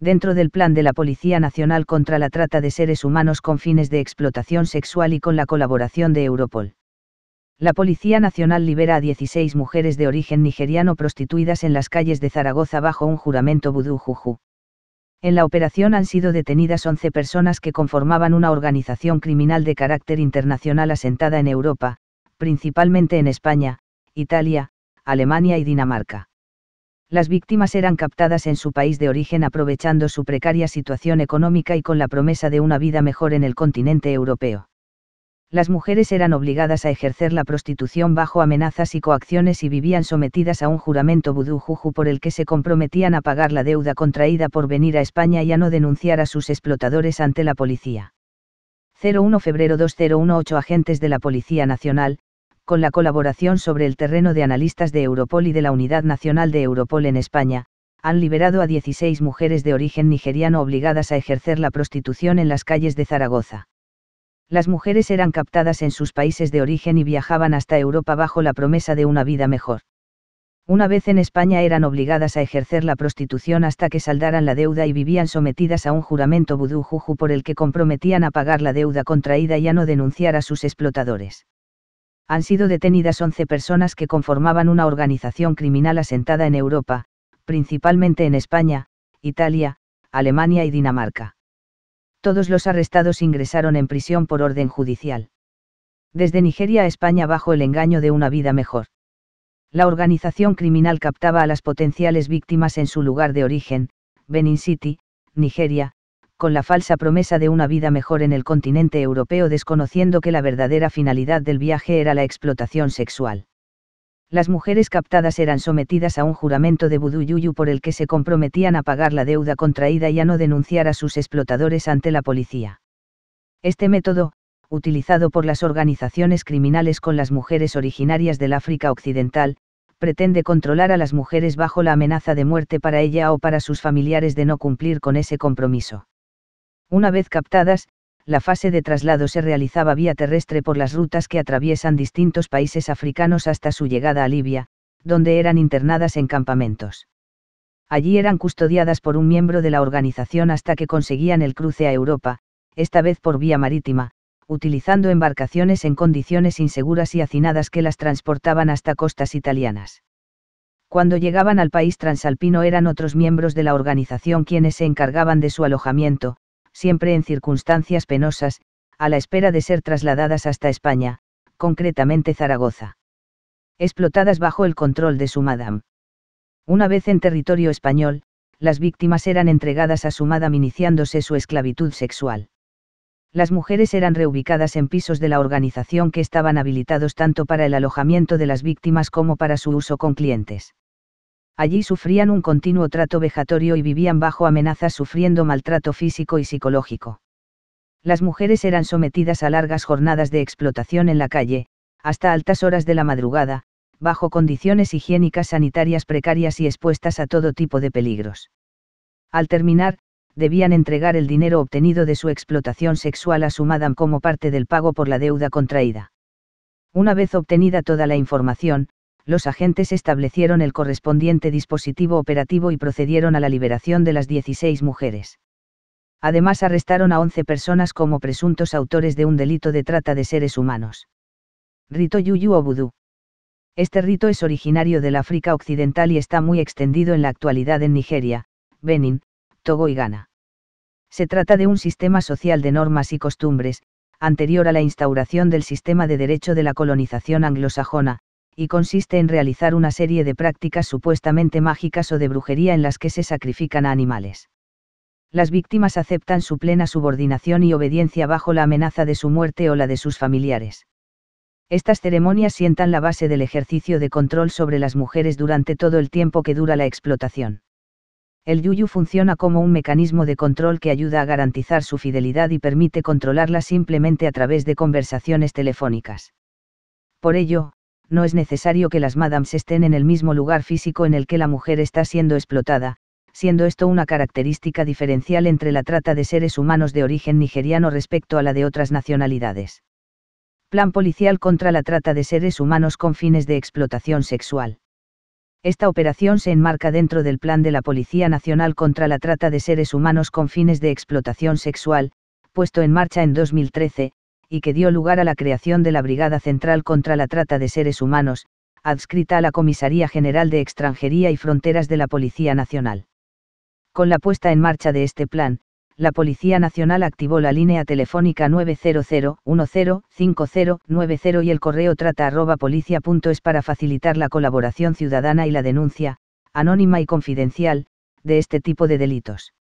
dentro del plan de la Policía Nacional contra la trata de seres humanos con fines de explotación sexual y con la colaboración de Europol. La Policía Nacional libera a 16 mujeres de origen nigeriano prostituidas en las calles de Zaragoza bajo un juramento vudú juju. En la operación han sido detenidas 11 personas que conformaban una organización criminal de carácter internacional asentada en Europa, principalmente en España, Italia, Alemania y Dinamarca las víctimas eran captadas en su país de origen aprovechando su precaria situación económica y con la promesa de una vida mejor en el continente europeo. Las mujeres eran obligadas a ejercer la prostitución bajo amenazas y coacciones y vivían sometidas a un juramento vudú juju por el que se comprometían a pagar la deuda contraída por venir a España y a no denunciar a sus explotadores ante la policía. 01 febrero 2018 Agentes de la Policía Nacional, con la colaboración sobre el terreno de analistas de Europol y de la Unidad Nacional de Europol en España, han liberado a 16 mujeres de origen nigeriano obligadas a ejercer la prostitución en las calles de Zaragoza. Las mujeres eran captadas en sus países de origen y viajaban hasta Europa bajo la promesa de una vida mejor. Una vez en España eran obligadas a ejercer la prostitución hasta que saldaran la deuda y vivían sometidas a un juramento vudú juju por el que comprometían a pagar la deuda contraída y a no denunciar a sus explotadores han sido detenidas 11 personas que conformaban una organización criminal asentada en Europa, principalmente en España, Italia, Alemania y Dinamarca. Todos los arrestados ingresaron en prisión por orden judicial. Desde Nigeria a España bajo el engaño de una vida mejor. La organización criminal captaba a las potenciales víctimas en su lugar de origen, Benin City, Nigeria, con la falsa promesa de una vida mejor en el continente europeo desconociendo que la verdadera finalidad del viaje era la explotación sexual. Las mujeres captadas eran sometidas a un juramento de Buduyuyu por el que se comprometían a pagar la deuda contraída y a no denunciar a sus explotadores ante la policía. Este método, utilizado por las organizaciones criminales con las mujeres originarias del África Occidental, pretende controlar a las mujeres bajo la amenaza de muerte para ella o para sus familiares de no cumplir con ese compromiso. Una vez captadas, la fase de traslado se realizaba vía terrestre por las rutas que atraviesan distintos países africanos hasta su llegada a Libia, donde eran internadas en campamentos. Allí eran custodiadas por un miembro de la organización hasta que conseguían el cruce a Europa, esta vez por vía marítima, utilizando embarcaciones en condiciones inseguras y hacinadas que las transportaban hasta costas italianas. Cuando llegaban al país transalpino eran otros miembros de la organización quienes se encargaban de su alojamiento, siempre en circunstancias penosas, a la espera de ser trasladadas hasta España, concretamente Zaragoza. Explotadas bajo el control de su madame. Una vez en territorio español, las víctimas eran entregadas a su madame iniciándose su esclavitud sexual. Las mujeres eran reubicadas en pisos de la organización que estaban habilitados tanto para el alojamiento de las víctimas como para su uso con clientes. Allí sufrían un continuo trato vejatorio y vivían bajo amenazas sufriendo maltrato físico y psicológico. Las mujeres eran sometidas a largas jornadas de explotación en la calle, hasta altas horas de la madrugada, bajo condiciones higiénicas sanitarias precarias y expuestas a todo tipo de peligros. Al terminar, debían entregar el dinero obtenido de su explotación sexual a su madam como parte del pago por la deuda contraída. Una vez obtenida toda la información, los agentes establecieron el correspondiente dispositivo operativo y procedieron a la liberación de las 16 mujeres. Además arrestaron a 11 personas como presuntos autores de un delito de trata de seres humanos. Rito Yuyu o Este rito es originario del África Occidental y está muy extendido en la actualidad en Nigeria, Benin, Togo y Ghana. Se trata de un sistema social de normas y costumbres, anterior a la instauración del sistema de derecho de la colonización anglosajona, y consiste en realizar una serie de prácticas supuestamente mágicas o de brujería en las que se sacrifican a animales. Las víctimas aceptan su plena subordinación y obediencia bajo la amenaza de su muerte o la de sus familiares. Estas ceremonias sientan la base del ejercicio de control sobre las mujeres durante todo el tiempo que dura la explotación. El yuyu funciona como un mecanismo de control que ayuda a garantizar su fidelidad y permite controlarla simplemente a través de conversaciones telefónicas. Por ello, no es necesario que las madams estén en el mismo lugar físico en el que la mujer está siendo explotada, siendo esto una característica diferencial entre la trata de seres humanos de origen nigeriano respecto a la de otras nacionalidades. Plan policial contra la trata de seres humanos con fines de explotación sexual. Esta operación se enmarca dentro del plan de la Policía Nacional contra la trata de seres humanos con fines de explotación sexual, puesto en marcha en 2013, y que dio lugar a la creación de la Brigada Central contra la Trata de Seres Humanos, adscrita a la Comisaría General de Extranjería y Fronteras de la Policía Nacional. Con la puesta en marcha de este plan, la Policía Nacional activó la línea telefónica 900 y el correo trata.policia.es para facilitar la colaboración ciudadana y la denuncia, anónima y confidencial, de este tipo de delitos.